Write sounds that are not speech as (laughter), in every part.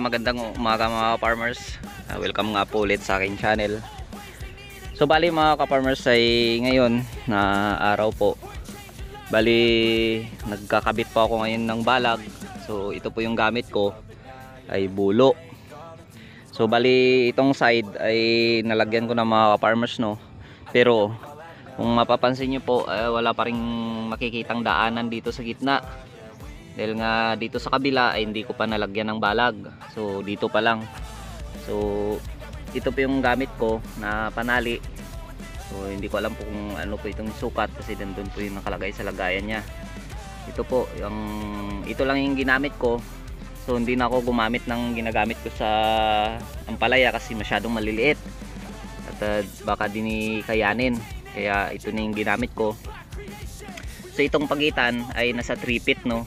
magandang umaga mga farmers uh, ah, welcome nga po ulit sa aking channel so bali mga ka-farmers ay ngayon na araw po bali nagkakabit po ako ngayon ng balag so ito po yung gamit ko ay bulo so bali itong side ay nalagyan ko ng mga ka-farmers no pero kung mapapansin nyo po uh, wala pa rin makikitang daanan dito sa gitna dahil nga dito sa kabila ay hindi ko pa nalagyan ng balag so dito pa lang so ito pa yung gamit ko na panali so hindi ko alam po kung ano po itong sukat kasi nandun po yung nakalagay sa lagayan niya ito po yung ito lang yung ginamit ko so hindi na ako gumamit ng ginagamit ko sa ampalaya kasi masyadong maliliit at uh, baka dinikayanin kaya ito na yung ginamit ko so itong pagitan ay nasa 3 feet no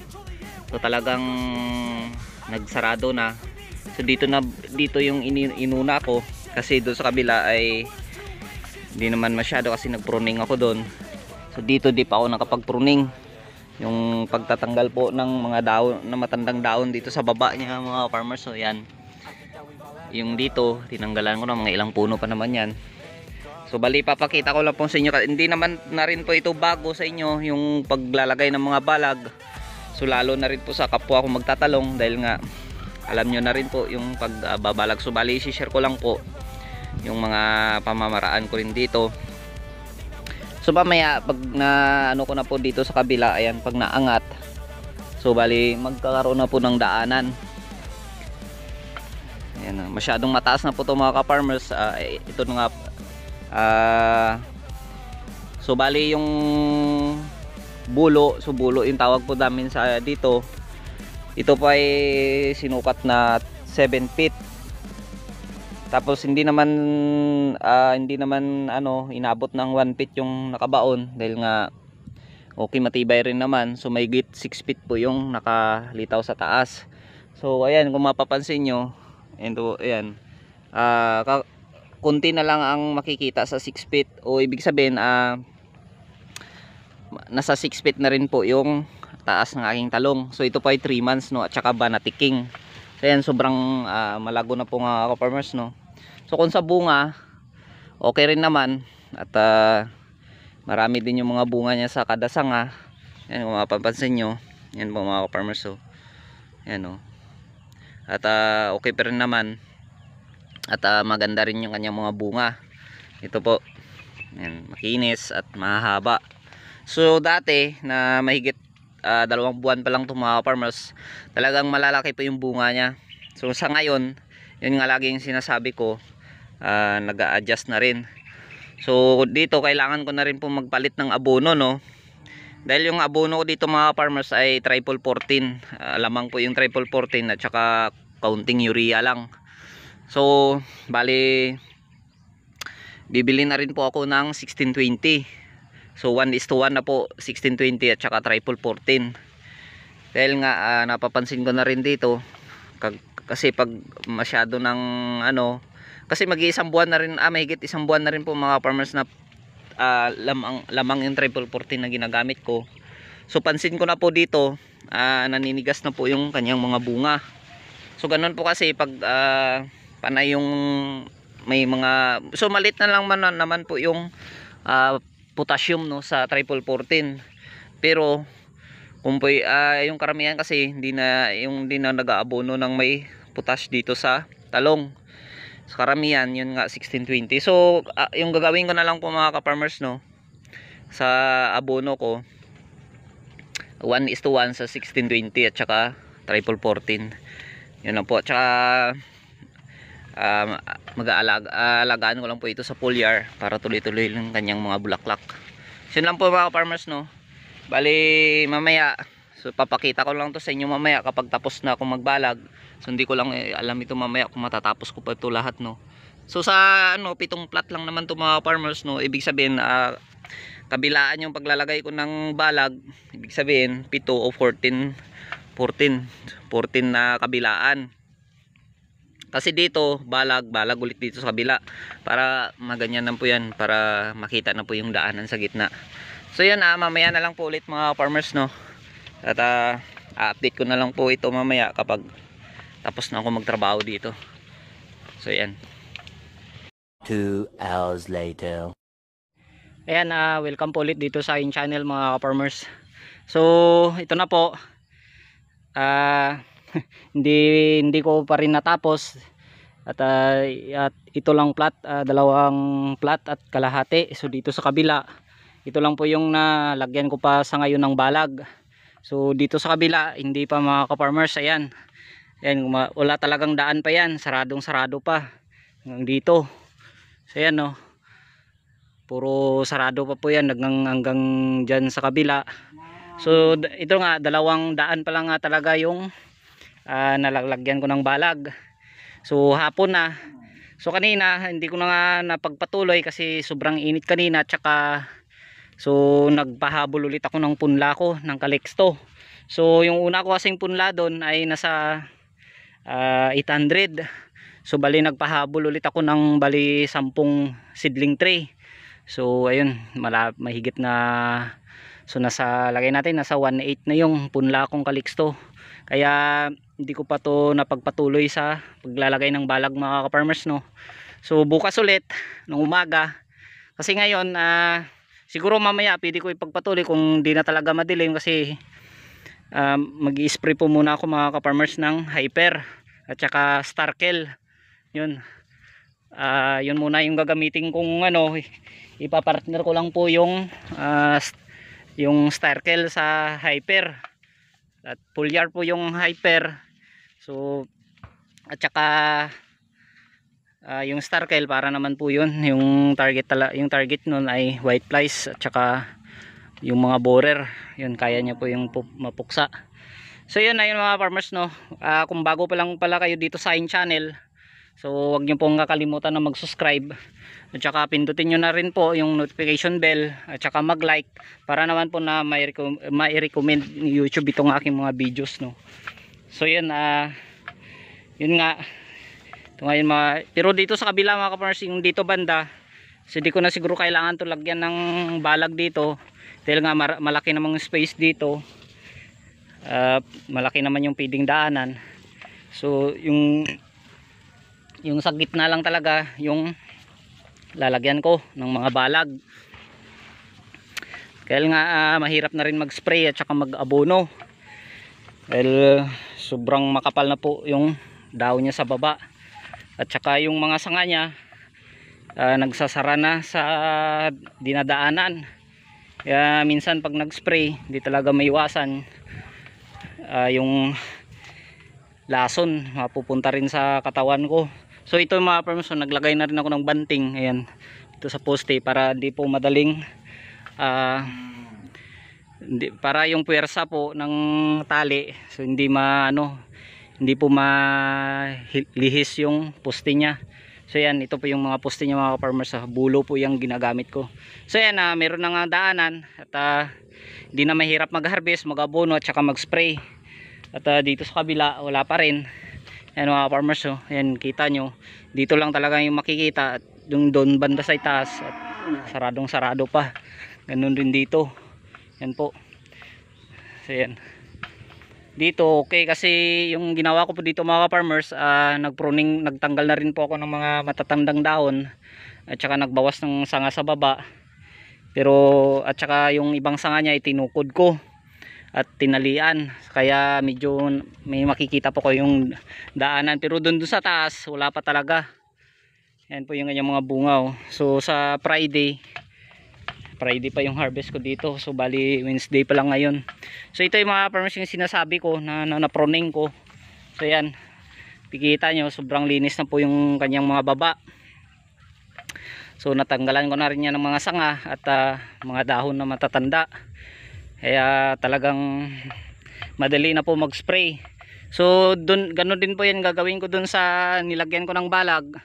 So talagang nagsarado na. So dito na dito yung inuna ko kasi doon sa kabila ay hindi naman masyado kasi nagpruning ako doon. So dito di pa ako nakapagpruning. Yung pagtatanggal po ng mga daon na matandang daon dito sa baba niya mga farmers. So yan. Yung dito tinanggalan ko na mga ilang puno pa naman yan. So bali papakita ko lang po sa inyo hindi naman na rin po ito bago sa inyo yung paglalagay ng mga balag So lalo na rin po sa kapwa ko magtatalong dahil nga alam nyo na rin po yung pagbabalag. So bali share ko lang po yung mga pamamaraan ko rin dito. So pamaya pag na ano ko na po dito sa kabila, ayan pag naangat. So bali magkakaroon na po ng daanan. Ayan, ah, masyadong mataas na po 'to mga ka-farmers. Uh, ito na nga uh, So bali yung bulo subulo yung tawag po namin sa dito ito pa ay sinukat na 7 feet tapos hindi naman uh, hindi naman ano inabot ng 1 feet yung nakabaon dahil nga okay matibay rin naman so may git 6 feet po yung nakalitaw sa taas so ayan kung mapapansin nyo ito oh, ayan uh, kunti na lang ang makikita sa 6 feet o ibig sabihin ah uh, nasa 6 feet na rin po yung taas ng aking talong so ito po ay 3 months no at saka banatiking so yan sobrang uh, malago na po mga farmers no so kung sa bunga okay rin naman at uh, marami din yung mga bunga niya sa kada sanga yan kung mapapansin niyo, yan po mga farmers so yan oh. at uh, okay pa rin naman at uh, maganda rin yung kanyang mga bunga ito po yan, makinis at mahaba So dati na mahigit uh, dalawang buwan pa lang itong mga farmers, talagang malalaki pa yung bunga niya. So sa ngayon, yun nga laging sinasabi ko, uh, nag-a-adjust na rin. So dito kailangan ko na rin po magpalit ng abono no. Dahil yung abono ko dito mga farmers ay triple 14. Uh, ah, lamang po yung triple 14 at saka counting urea lang. So bali bibili na rin po ako ng 1620. So 1 is to 1 na po 1620 at saka triple 14. Dahil nga uh, napapansin ko na rin dito kasi pag masyado ng ano kasi mag-iisang buwan na rin ah mahigit isang buwan na rin po mga farmers na uh, lamang lamang yung triple 14 na ginagamit ko. So pansin ko na po dito uh, naninigas na po yung kanyang mga bunga. So ganun po kasi pag uh, panay yung may mga so malit na lang man, naman po yung uh, potassium no sa triple 14 pero kung po, uh, yung karamihan kasi hindi na yung hindi na nag-aabono ng may potash dito sa talong sa karamihan yun nga 1620 so uh, yung gagawin ko na lang po mga ka-farmers no sa abono ko 1 is to 1 sa 1620 at saka triple 14 yun lang po at saka um, mag-aalagaan ko lang po ito sa full year para tuloy-tuloy lang kanyang mga bulaklak so yun lang po mga farmers no bali mamaya so papakita ko lang to sa inyo mamaya kapag tapos na ako magbalag so hindi ko lang eh, alam ito mamaya kung matatapos ko pa ito lahat no so sa ano pitong plat lang naman to mga farmers no ibig sabihin uh, kabilaan yung paglalagay ko ng balag ibig sabihin 7 o 14 14 14 na kabilaan kasi dito balag balag ulit dito sa kabila para maganyan lang po yan para makita na po yung daanan sa gitna so yan ah, mamaya na lang po ulit mga farmers no at ah, update ko na lang po ito mamaya kapag tapos na ako magtrabaho dito so yan 2 hours later Ayan, uh, welcome po ulit dito sa aking channel mga farmers. So, ito na po. Ah, uh, (laughs) hindi hindi ko pa rin natapos at, uh, at ito lang plat uh, dalawang plat at kalahati so dito sa kabila ito lang po yung nalagyan ko pa sa ngayon ng balag so dito sa kabila hindi pa mga ka-farmers ayan. ayan wala talagang daan pa yan saradong sarado pa hanggang dito so ayan no oh. puro sarado pa po yan hanggang, hanggang dyan sa kabila so ito nga dalawang daan pa lang nga talaga yung uh, ah, nalaglagyan ko ng balag so hapon na so kanina hindi ko na nga napagpatuloy kasi sobrang init kanina tsaka so nagpahabol ulit ako ng punla ko ng kalexto so yung una ko kasing punla doon ay nasa uh, ah, 800 so bali nagpahabol ulit ako ng bali 10 seedling tray so ayun malap, mahigit na so nasa lagay natin nasa 1.8 na yung punla kong kalixto kaya hindi ko pa to napagpatuloy sa paglalagay ng balag mga ka-farmers no so bukas ulit nung umaga kasi ngayon uh, siguro mamaya pwede ko ipagpatuloy kung di na talaga madilim kasi uh, ah, mag-spray po muna ako mga ka-farmers ng hyper at saka starkel yun uh, yun muna yung gagamitin kong ano ipapartner ko lang po yung uh, yung starkel sa hyper at full yard po yung hyper so at saka uh, yung starkel para naman po yun yung target tala, yung target nun ay white flies at saka yung mga borer yun kaya niya po yung mapuksa so yun ayun mga farmers no uh, kung bago pa lang pala kayo dito sa aking channel So wag niyo pong kakalimutan na mag-subscribe at saka pindutin niyo na rin po yung notification bell at saka mag-like para naman po na mai-recommend ni YouTube itong aking mga videos no. So yun ah uh, yun nga ito ngayon mga pero dito sa kabila mga kapartners yung dito banda so di ko na siguro kailangan to lagyan ng balag dito dahil nga malaki namang space dito uh, malaki naman yung piding daanan so yung yung sa gitna lang talaga yung lalagyan ko ng mga balag dahil nga uh, mahirap na rin mag spray at saka mag abono dahil sobrang makapal na po yung daon niya sa baba at saka yung mga sanga niya uh, nagsasara na sa dinadaanan kaya minsan pag nag spray hindi talaga maiwasan uh, yung lason mapupunta rin sa katawan ko So ito mga farmers, so, naglagay na rin ako ng banting, ayan, ito sa poste para hindi po madaling uh, hindi, para yung puwersa po ng tali, so hindi maano, hindi po ma lihis yung poste niya. So yan, ito po yung mga poste niya mga farmers sa bulo po yung ginagamit ko. So yan, uh, ah, meron na nga daanan at uh, hindi na mahirap mag-harvest, mag-abono at saka mag-spray. At uh, dito sa kabila wala pa rin. Ayan mga farmers oh. Ayan kita nyo. Dito lang talaga yung makikita. At yung doon banda sa itaas. At saradong sarado pa. Ganun rin dito. Ayan po. So ayan. Dito okay kasi yung ginawa ko po dito mga farmers. Uh, ah, nagpruning, nagtanggal na rin po ako ng mga matatandang dahon. At saka nagbawas ng sanga sa baba. Pero at saka yung ibang sanga niya itinukod ko at tinalian kaya medyo may makikita po ko yung daanan pero doon doon sa taas wala pa talaga yan po yung kanyang mga bungaw oh. so sa Friday Friday pa yung harvest ko dito so bali Wednesday pa lang ngayon so ito yung mga farmers yung sinasabi ko na, na, na ko so yan pikita nyo sobrang linis na po yung kanyang mga baba so natanggalan ko na rin yan ng mga sanga at uh, mga dahon na matatanda kaya talagang madali na po mag spray so dun, ganun din po yan gagawin ko dun sa nilagyan ko ng balag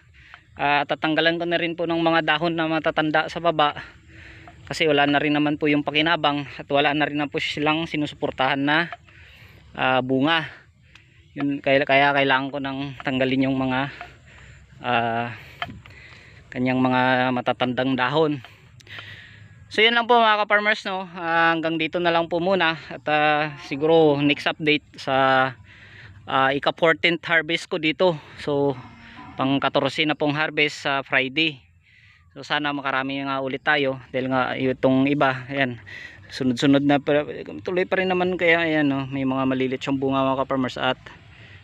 uh, tatanggalan ko na rin po ng mga dahon na matatanda sa baba kasi wala na rin naman po yung pakinabang at wala na rin na po silang sinusuportahan na uh, bunga yun, kaya, kaya kailangan ko nang tanggalin yung mga uh, kanyang mga matatandang dahon So yun lang po mga ka-farmers no. Uh, hanggang dito na lang po muna at uh, siguro next update sa uh, ah, ika 14th harvest ko dito. So pang 14 na pong harvest sa uh, Friday. So sana makarami nga ulit tayo dahil nga itong iba ayan sunod-sunod na tuloy pa rin naman kaya ayan no may mga malilit siyang bunga mga ka-farmers at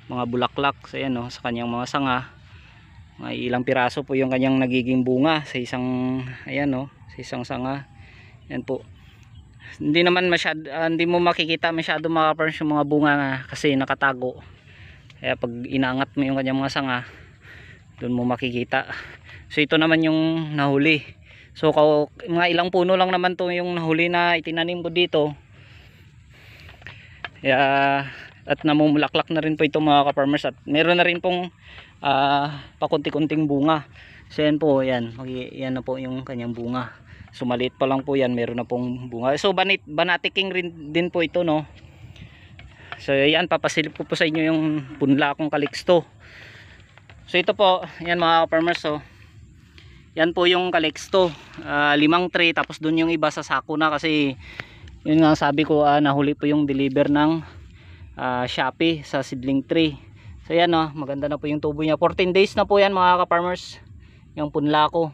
mga bulaklak sa ayan no sa kanyang mga sanga. May ilang piraso po yung kanyang nagiging bunga sa isang ayan no sa isang sanga yan po hindi naman masyado uh, ah, hindi mo makikita masyado mga kaparms yung mga bunga na kasi nakatago kaya pag inangat mo yung kanyang mga sanga doon mo makikita so ito naman yung nahuli so mga ilang puno lang naman to yung nahuli na itinanim ko dito kaya at namumulaklak na rin po ito mga ka-farmers at meron na rin pong uh, pakunti-kunting bunga so yan po yan, yan na po yung kanyang bunga so pa lang po yan meron na pong bunga so banit, banatiking rin din po ito no so yan papasilip ko po sa inyo yung punla kong kaliksto so ito po yan mga farmers so yan po yung kaliksto uh, ah, limang tray tapos dun yung iba sa sako na kasi yun nga sabi ko uh, nahuli po yung deliver ng uh, Shopee sa seedling tree so yan no, maganda na po yung tubo niya 14 days na po yan mga farmers yung punla ko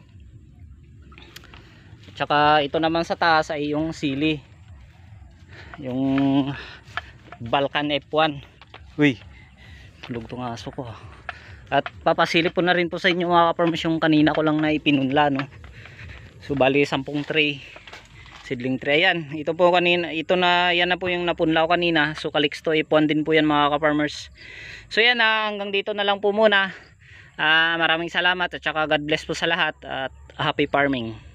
tsaka ito naman sa taas ay yung sili yung Balkan F1 uy lugtong aso ko ah. at papasili po na rin po sa inyo mga kaparmas yung kanina ko lang na ipinunla no so bali 10 tray seedling tray ayan ito po kanina ito na yan na po yung napunla ko kanina so kalixto F1 din po yan mga kaparmers so yan na ah, hanggang dito na lang po muna uh, maraming salamat at saka God bless po sa lahat at happy farming